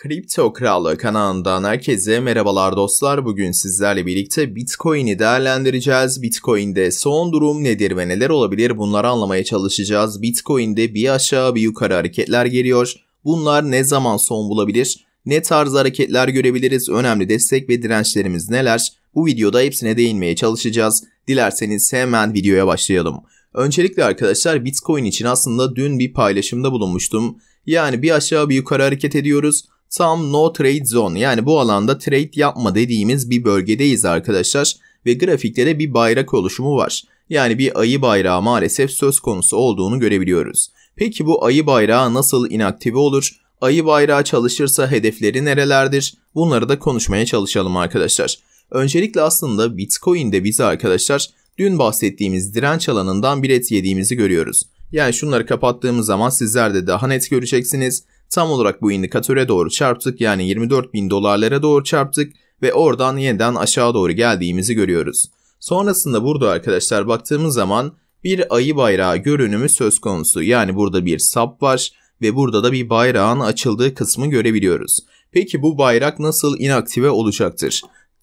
Kripto Krallığı kanalından herkese merhabalar dostlar. Bugün sizlerle birlikte Bitcoin'i değerlendireceğiz. Bitcoin'de son durum nedir ve neler olabilir bunları anlamaya çalışacağız. Bitcoin'de bir aşağı bir yukarı hareketler geliyor. Bunlar ne zaman son bulabilir? Ne tarz hareketler görebiliriz? Önemli destek ve dirençlerimiz neler? Bu videoda hepsine değinmeye çalışacağız. Dilerseniz hemen videoya başlayalım. Öncelikle arkadaşlar Bitcoin için aslında dün bir paylaşımda bulunmuştum. Yani bir aşağı bir yukarı hareket ediyoruz tam no trade zone yani bu alanda trade yapma dediğimiz bir bölgedeyiz arkadaşlar ve grafikte de bir bayrak oluşumu var. Yani bir ayı bayrağı maalesef söz konusu olduğunu görebiliyoruz. Peki bu ayı bayrağı nasıl inaktive olur? Ayı bayrağı çalışırsa hedefleri nerelerdir? Bunları da konuşmaya çalışalım arkadaşlar. Öncelikle aslında Bitcoin'de biz arkadaşlar dün bahsettiğimiz direnç alanından bir et yediğimizi görüyoruz. Yani şunları kapattığımız zaman sizler de daha net göreceksiniz. Tam olarak bu indikatöre doğru çarptık yani 24 bin dolarlara doğru çarptık ve oradan yeniden aşağı doğru geldiğimizi görüyoruz. Sonrasında burada arkadaşlar baktığımız zaman bir ayı bayrağı görünümü söz konusu. Yani burada bir sap var ve burada da bir bayrağın açıldığı kısmı görebiliyoruz. Peki bu bayrak nasıl inaktive olacaktır?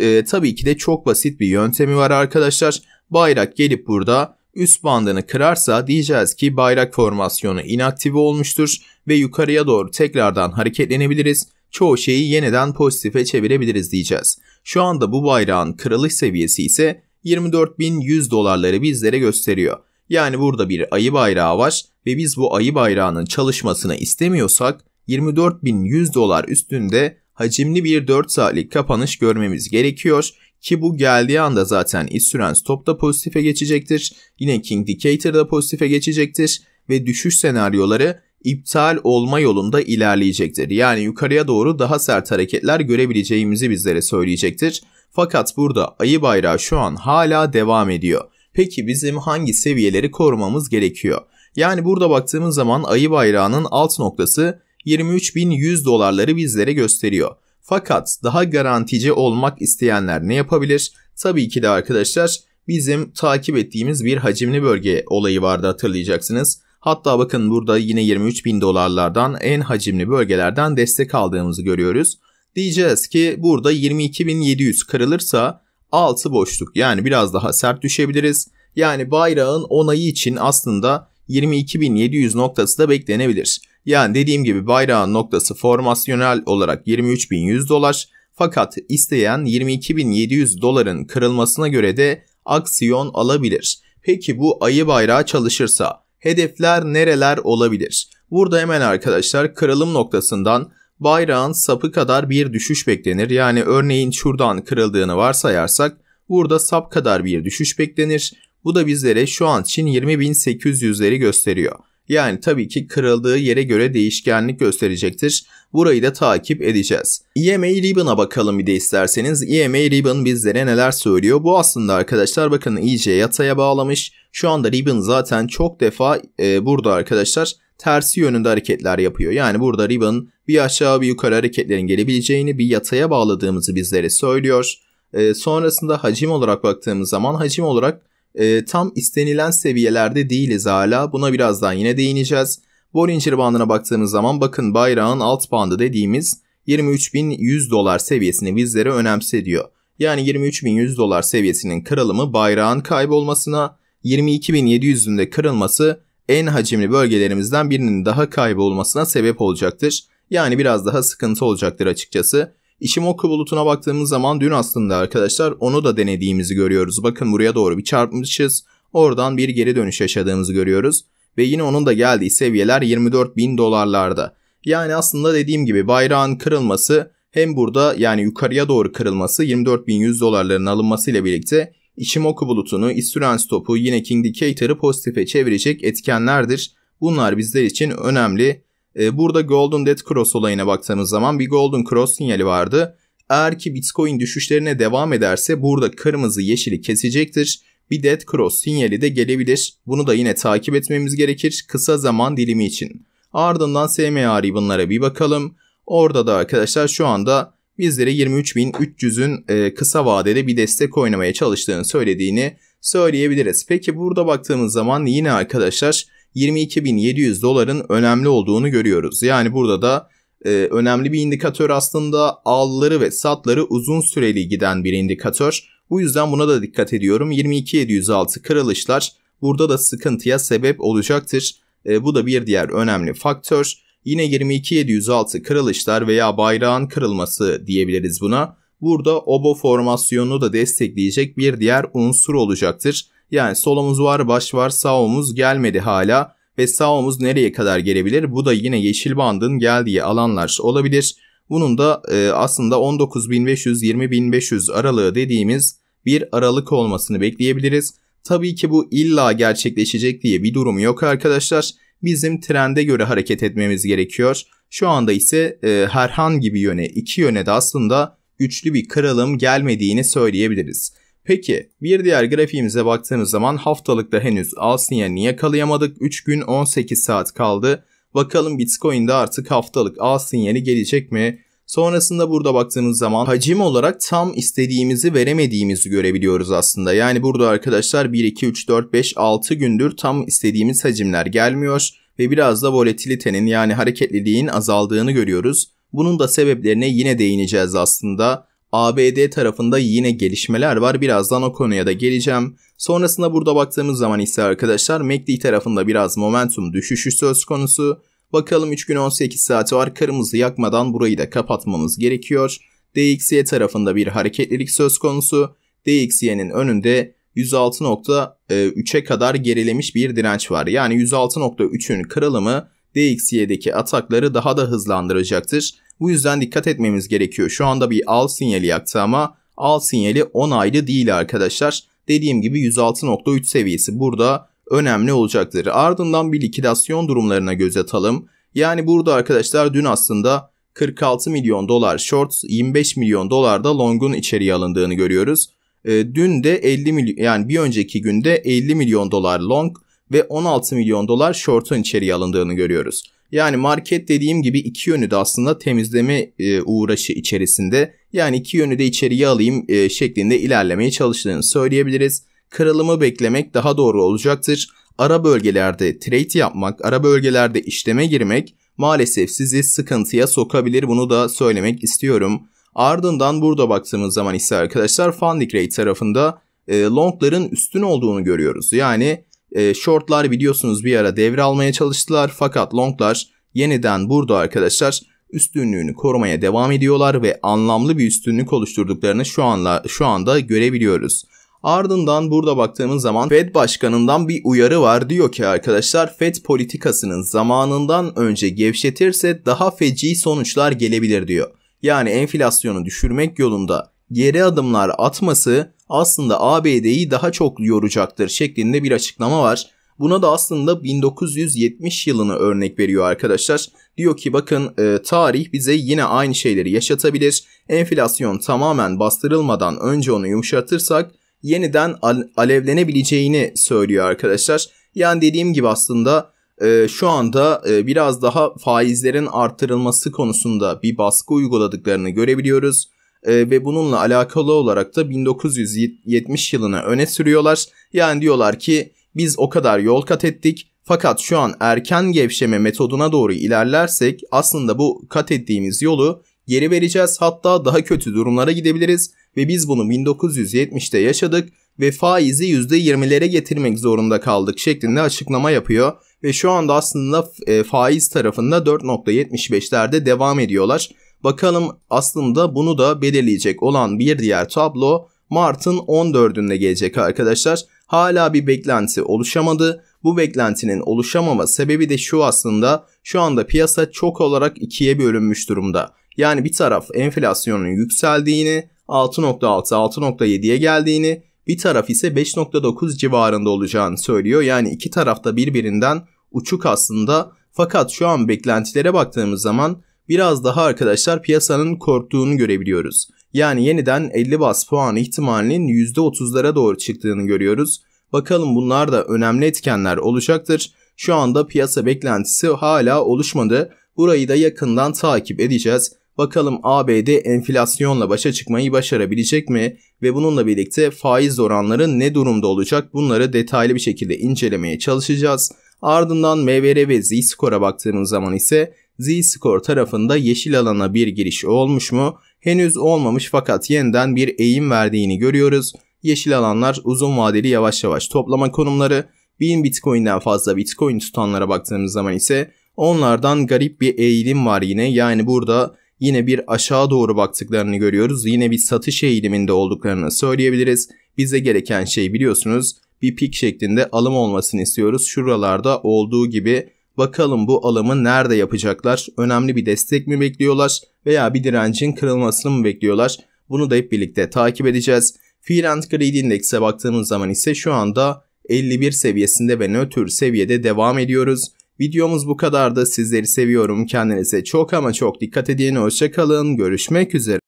Ee, tabii ki de çok basit bir yöntemi var arkadaşlar. Bayrak gelip burada üst bandını kırarsa diyeceğiz ki bayrak formasyonu inaktive olmuştur ve yukarıya doğru tekrardan hareketlenebiliriz. Çoğu şeyi yeniden pozitife çevirebiliriz diyeceğiz. Şu anda bu bayrağın kırılış seviyesi ise 24.100 dolarları bizlere gösteriyor. Yani burada bir ayı bayrağı var ve biz bu ayı bayrağının çalışmasını istemiyorsak 24.100 dolar üstünde hacimli bir 4 saatlik kapanış görmemiz gerekiyor ki bu geldiği anda zaten iç süren stop da pozitife geçecektir. Yine King Decatur da pozitife geçecektir. Ve düşüş senaryoları iptal olma yolunda ilerleyecektir. Yani yukarıya doğru daha sert hareketler görebileceğimizi bizlere söyleyecektir. Fakat burada ayı bayrağı şu an hala devam ediyor. Peki bizim hangi seviyeleri korumamız gerekiyor? Yani burada baktığımız zaman ayı bayrağının alt noktası 23.100 dolarları bizlere gösteriyor. Fakat daha garantici olmak isteyenler ne yapabilir? Tabii ki de arkadaşlar bizim takip ettiğimiz bir hacimli bölge olayı vardı hatırlayacaksınız. Hatta bakın burada yine 23 bin dolarlardan en hacimli bölgelerden destek aldığımızı görüyoruz. Diyeceğiz ki burada 22.700 kırılırsa altı boşluk yani biraz daha sert düşebiliriz. Yani bayrağın onayı için aslında 22.700 noktası da beklenebilir. Yani dediğim gibi bayrağın noktası formasyonel olarak 23.100 dolar fakat isteyen 22.700 doların kırılmasına göre de aksiyon alabilir. Peki bu ayı bayrağı çalışırsa hedefler nereler olabilir? Burada hemen arkadaşlar kırılım noktasından bayrağın sapı kadar bir düşüş beklenir. Yani örneğin şuradan kırıldığını varsayarsak burada sap kadar bir düşüş beklenir. Bu da bizlere şu an için 20.800'leri gösteriyor. Yani tabii ki kırıldığı yere göre değişkenlik gösterecektir. Burayı da takip edeceğiz. EMA Ribbon'a bakalım bir de isterseniz. EMA Ribbon bizlere neler söylüyor? Bu aslında arkadaşlar bakın iyice yataya bağlamış. Şu anda Ribbon zaten çok defa e, burada arkadaşlar tersi yönünde hareketler yapıyor. Yani burada Ribbon bir aşağı bir yukarı hareketlerin gelebileceğini bir yataya bağladığımızı bizlere söylüyor. E, sonrasında hacim olarak baktığımız zaman hacim olarak e, tam istenilen seviyelerde değiliz hala. Buna birazdan yine değineceğiz. Bollinger bandına baktığımız zaman bakın bayrağın alt bandı dediğimiz 23.100 dolar seviyesini bizlere önemsediyor. Yani 23.100 dolar seviyesinin kırılımı bayrağın kaybolmasına, 22.700'ün de kırılması en hacimli bölgelerimizden birinin daha kaybolmasına sebep olacaktır. Yani biraz daha sıkıntı olacaktır açıkçası. Ishimoku bulutuna baktığımız zaman dün aslında arkadaşlar onu da denediğimizi görüyoruz. Bakın buraya doğru bir çarpmışız. Oradan bir geri dönüş yaşadığımızı görüyoruz. Ve yine onun da geldiği seviyeler 24 bin dolarlarda. Yani aslında dediğim gibi bayrağın kırılması hem burada yani yukarıya doğru kırılması 24.100 dolarların alınmasıyla birlikte Ichimoku bulutunu, Issurance topu yine King Decatur'ı pozitife çevirecek etkenlerdir. Bunlar bizler için önemli. Ee, burada Golden Dead Cross olayına baktığımız zaman bir Golden Cross sinyali vardı. Eğer ki Bitcoin düşüşlerine devam ederse burada kırmızı yeşili kesecektir. Bir Dead Cross sinyali de gelebilir. Bunu da yine takip etmemiz gerekir kısa zaman dilimi için. Ardından SMA ribbonlara bir bakalım. Orada da arkadaşlar şu anda bizlere 23.300'ün e, kısa vadede bir destek oynamaya çalıştığını söylediğini söyleyebiliriz. Peki burada baktığımız zaman yine arkadaşlar 22.700 doların önemli olduğunu görüyoruz. Yani burada da e, önemli bir indikatör aslında alları ve satları uzun süreli giden bir indikatör. Bu yüzden buna da dikkat ediyorum. 22.706 kırılışlar burada da sıkıntıya sebep olacaktır. E, bu da bir diğer önemli faktör. Yine 22.706 kırılışlar veya bayrağın kırılması diyebiliriz buna. Burada obo formasyonunu da destekleyecek bir diğer unsur olacaktır. Yani sol omuz var, baş var, sağ omuz gelmedi hala ve sağ omuz nereye kadar gelebilir? Bu da yine yeşil bandın geldiği alanlar olabilir. Bunun da e, aslında 19.500-20.500 aralığı dediğimiz bir aralık olmasını bekleyebiliriz. Tabii ki bu illa gerçekleşecek diye bir durum yok arkadaşlar. Bizim trende göre hareket etmemiz gerekiyor. Şu anda ise e, herhangi bir yöne, iki yöne de aslında güçlü bir kırılım gelmediğini söyleyebiliriz. Peki bir diğer grafiğimize baktığımız zaman haftalıkta henüz alsın yerini yakalayamadık. 3 gün 18 saat kaldı. Bakalım Bitcoin'de artık haftalık al sinyali gelecek mi? Sonrasında burada baktığımız zaman hacim olarak tam istediğimizi veremediğimizi görebiliyoruz aslında. Yani burada arkadaşlar 1, 2, 3, 4, 5, 6 gündür tam istediğimiz hacimler gelmiyor ve biraz da volatilitenin yani hareketliliğin azaldığını görüyoruz. Bunun da sebeplerine yine değineceğiz aslında. ABD tarafında yine gelişmeler var. Birazdan o konuya da geleceğim. Sonrasında burada baktığımız zaman ise arkadaşlar MACD tarafında biraz momentum düşüşü söz konusu. Bakalım 3 gün 18 saati var. Kırmızı yakmadan burayı da kapatmamız gerekiyor. DXY tarafında bir hareketlilik söz konusu. DXY'nin önünde 106.3'e kadar gerilemiş bir direnç var. Yani 106.3'ün kırılımı DXY'deki atakları daha da hızlandıracaktır. Bu yüzden dikkat etmemiz gerekiyor. Şu anda bir al sinyali yaktı ama al sinyali 10 onaylı değil arkadaşlar. Dediğim gibi 106.3 seviyesi burada önemli olacaktır. Ardından bir likidasyon durumlarına göz atalım. Yani burada arkadaşlar dün aslında 46 milyon dolar short, 25 milyon dolar da long'un içeriye alındığını görüyoruz. Ee, dün de 50 milyon yani bir önceki günde 50 milyon dolar long ve 16 milyon dolar short'un içeriye alındığını görüyoruz. Yani market dediğim gibi iki yönü de aslında temizleme e, uğraşı içerisinde. Yani iki yönü de içeriye alayım e, şeklinde ilerlemeye çalıştığını söyleyebiliriz. Kırılımı beklemek daha doğru olacaktır. Ara bölgelerde trade yapmak, ara bölgelerde işleme girmek maalesef sizi sıkıntıya sokabilir. Bunu da söylemek istiyorum. Ardından burada baktığımız zaman ise arkadaşlar Fundic Rate tarafında e, longların üstün olduğunu görüyoruz. Yani e, shortlar biliyorsunuz bir ara devre almaya çalıştılar fakat longlar yeniden burada arkadaşlar üstünlüğünü korumaya devam ediyorlar ve anlamlı bir üstünlük oluşturduklarını şu anda şu anda görebiliyoruz. Ardından burada baktığımız zaman Fed başkanından bir uyarı var diyor ki arkadaşlar Fed politikasının zamanından önce gevşetirse daha feci sonuçlar gelebilir diyor. Yani enflasyonu düşürmek yolunda geri adımlar atması aslında ABD'yi daha çok yoracaktır şeklinde bir açıklama var. Buna da aslında 1970 yılını örnek veriyor arkadaşlar. Diyor ki bakın e, tarih bize yine aynı şeyleri yaşatabilir. Enflasyon tamamen bastırılmadan önce onu yumuşatırsak yeniden alevlenebileceğini söylüyor arkadaşlar. Yani dediğim gibi aslında e, şu anda e, biraz daha faizlerin artırılması konusunda bir baskı uyguladıklarını görebiliyoruz. Ee, ve bununla alakalı olarak da 1970 yılını öne sürüyorlar. Yani diyorlar ki biz o kadar yol kat ettik fakat şu an erken gevşeme metoduna doğru ilerlersek aslında bu kat ettiğimiz yolu geri vereceğiz hatta daha kötü durumlara gidebiliriz ve biz bunu 1970'te yaşadık ve faizi %20'lere getirmek zorunda kaldık şeklinde açıklama yapıyor ve şu anda aslında e, faiz tarafında 4.75'lerde devam ediyorlar. Bakalım aslında bunu da belirleyecek olan bir diğer tablo Mart'ın 14'ünde gelecek arkadaşlar. Hala bir beklenti oluşamadı. Bu beklentinin oluşamama sebebi de şu aslında şu anda piyasa çok olarak ikiye bölünmüş durumda. Yani bir taraf enflasyonun yükseldiğini 6.6-6.7'ye geldiğini bir taraf ise 5.9 civarında olacağını söylüyor. Yani iki tarafta birbirinden uçuk aslında. Fakat şu an beklentilere baktığımız zaman biraz daha arkadaşlar piyasanın korktuğunu görebiliyoruz. Yani yeniden 50 bas puan ihtimalinin %30'lara doğru çıktığını görüyoruz. Bakalım bunlar da önemli etkenler olacaktır. Şu anda piyasa beklentisi hala oluşmadı. Burayı da yakından takip edeceğiz. Bakalım ABD enflasyonla başa çıkmayı başarabilecek mi ve bununla birlikte faiz oranları ne durumda olacak bunları detaylı bir şekilde incelemeye çalışacağız. Ardından MVR ve Z-Score'a baktığımız zaman ise Z-Score tarafında yeşil alana bir giriş olmuş mu? Henüz olmamış fakat yeniden bir eğim verdiğini görüyoruz. Yeşil alanlar uzun vadeli yavaş yavaş toplama konumları. 1000 Bitcoin'den fazla Bitcoin tutanlara baktığımız zaman ise onlardan garip bir eğilim var yine. Yani burada yine bir aşağı doğru baktıklarını görüyoruz. Yine bir satış eğiliminde olduklarını söyleyebiliriz. Bize gereken şey biliyorsunuz bir pik şeklinde alım olmasını istiyoruz. Şuralarda olduğu gibi Bakalım bu alımı nerede yapacaklar? Önemli bir destek mi bekliyorlar veya bir direncin kırılmasını mı bekliyorlar? Bunu da hep birlikte takip edeceğiz. Fear and Greed Index'e baktığımız zaman ise şu anda 51 seviyesinde ve nötr seviyede devam ediyoruz. Videomuz bu kadardı. Sizleri seviyorum. Kendinize çok ama çok dikkat edin. Hoşçakalın. Görüşmek üzere.